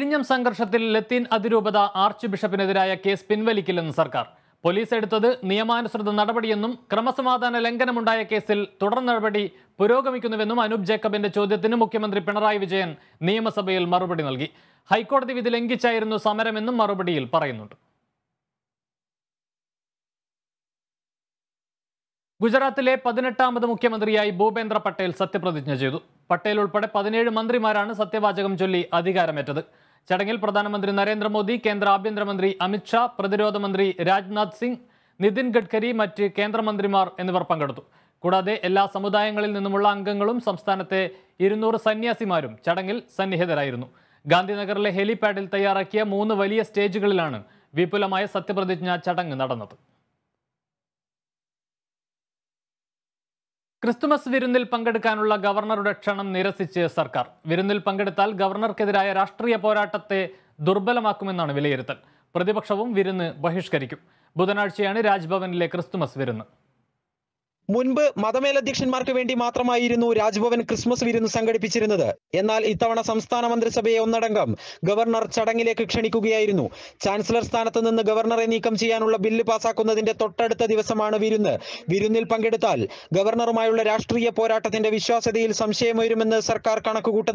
ഇരിഞ്ഞം സംഘർഷത്തിൽ ലത്തീൻ അതിരൂപത arch ബിഷപ്പിനെതിരായ case പിൻവലിക്കില്ലെന്ന് സർക്കാർ പോലീസ് എടുത്തത് നിയമാനുസൃത നടപടിയെന്നും ക്രമസമാധാന ലംഘനമുണ്ടായ കേസിൽ തുടർ നടപടി പുരോഗമിക്കുന്നുവെന്നും അനൂപ് ജേക്കബിന്റെ ചോദ്യത്തിന് മുഖ്യമന്ത്രി പിണറായി വിജയൻ നിയമസഭയിൽ മറുപടി നൽകി ഹൈക്കോടതി വിധി ലംഘിച്ചായിരുന്നു സമരമെന്നും മറുപടിയിൽ പറയുന്നുണ്ട് ഗുജറാത്തിലെ പതിനെട്ടാമത് മുഖ്യമന്ത്രിയായി ഭൂപേന്ദ്ര പട്ടേൽ സത്യപ്രതിജ്ഞ ചെയ്തു പട്ടേൽ ഉൾപ്പെടെ പതിനേഴ് മന്ത്രിമാരാണ് സത്യവാചകം ചൊല്ലി അധികാരമേറ്റത് ചടങ്ങിൽ പ്രധാനമന്ത്രി നരേന്ദ്രമോദി കേന്ദ്ര ആഭ്യന്തരമന്ത്രി അമിത്ഷാ പ്രതിരോധ മന്ത്രി രാജ്നാഥ് സിംഗ് നിതിൻ ഗഡ്കരി മറ്റ് കേന്ദ്രമന്ത്രിമാർ എന്നിവർ പങ്കെടുത്തു കൂടാതെ എല്ലാ സമുദായങ്ങളിൽ നിന്നുമുള്ള അംഗങ്ങളും സംസ്ഥാനത്തെ ഇരുന്നൂറ് സന്യാസിമാരും ചടങ്ങിൽ സന്നിഹിതരായിരുന്നു ഗാന്ധിനഗറിലെ ഹെലിപാഡിൽ തയ്യാറാക്കിയ മൂന്ന് വലിയ സ്റ്റേജുകളിലാണ് വിപുലമായ സത്യപ്രതിജ്ഞ ചടങ്ങ് നടന്നത് ക്രിസ്തുമസ് വിരുന്നിൽ പങ്കെടുക്കാനുള്ള ഗവർണറുടെ ക്ഷണം നിരസിച്ച് സർക്കാർ വിരുന്നിൽ പങ്കെടുത്താൽ ഗവർണർക്കെതിരായ രാഷ്ട്രീയ പോരാട്ടത്തെ ദുർബലമാക്കുമെന്നാണ് വിലയിരുത്തൽ പ്രതിപക്ഷവും വിരുന്ന് ബഹിഷ്കരിക്കും ബുധനാഴ്ചയാണ് രാജ്ഭവനിലെ ക്രിസ്തുമസ് വിരുന്ന് മുൻപ് മതമേലധ്യക്ഷന്മാർക്ക് വേണ്ടി മാത്രമായിരുന്നു രാജ്ഭവൻ ക്രിസ്മസ് വിരുന്ന് സംഘടിപ്പിച്ചിരുന്നത് എന്നാൽ ഇത്തവണ സംസ്ഥാന മന്ത്രിസഭയെ ഒന്നടങ്കം ഗവർണർ ചടങ്ങിലേക്ക് ക്ഷണിക്കുകയായിരുന്നു ചാൻസലർ സ്ഥാനത്ത് നിന്ന് ഗവർണറെ നീക്കം ചെയ്യാനുള്ള ബില്ല് പാസാക്കുന്നതിന്റെ തൊട്ടടുത്ത ദിവസമാണ് വിരുന്ന് വിരുന്നിൽ പങ്കെടുത്താൽ ഗവർണറുമായുള്ള രാഷ്ട്രീയ പോരാട്ടത്തിന്റെ വിശ്വാസ്യതയിൽ സംശയമേരുമെന്ന് സർക്കാർ കണക്കുകൂട്ടുന്നു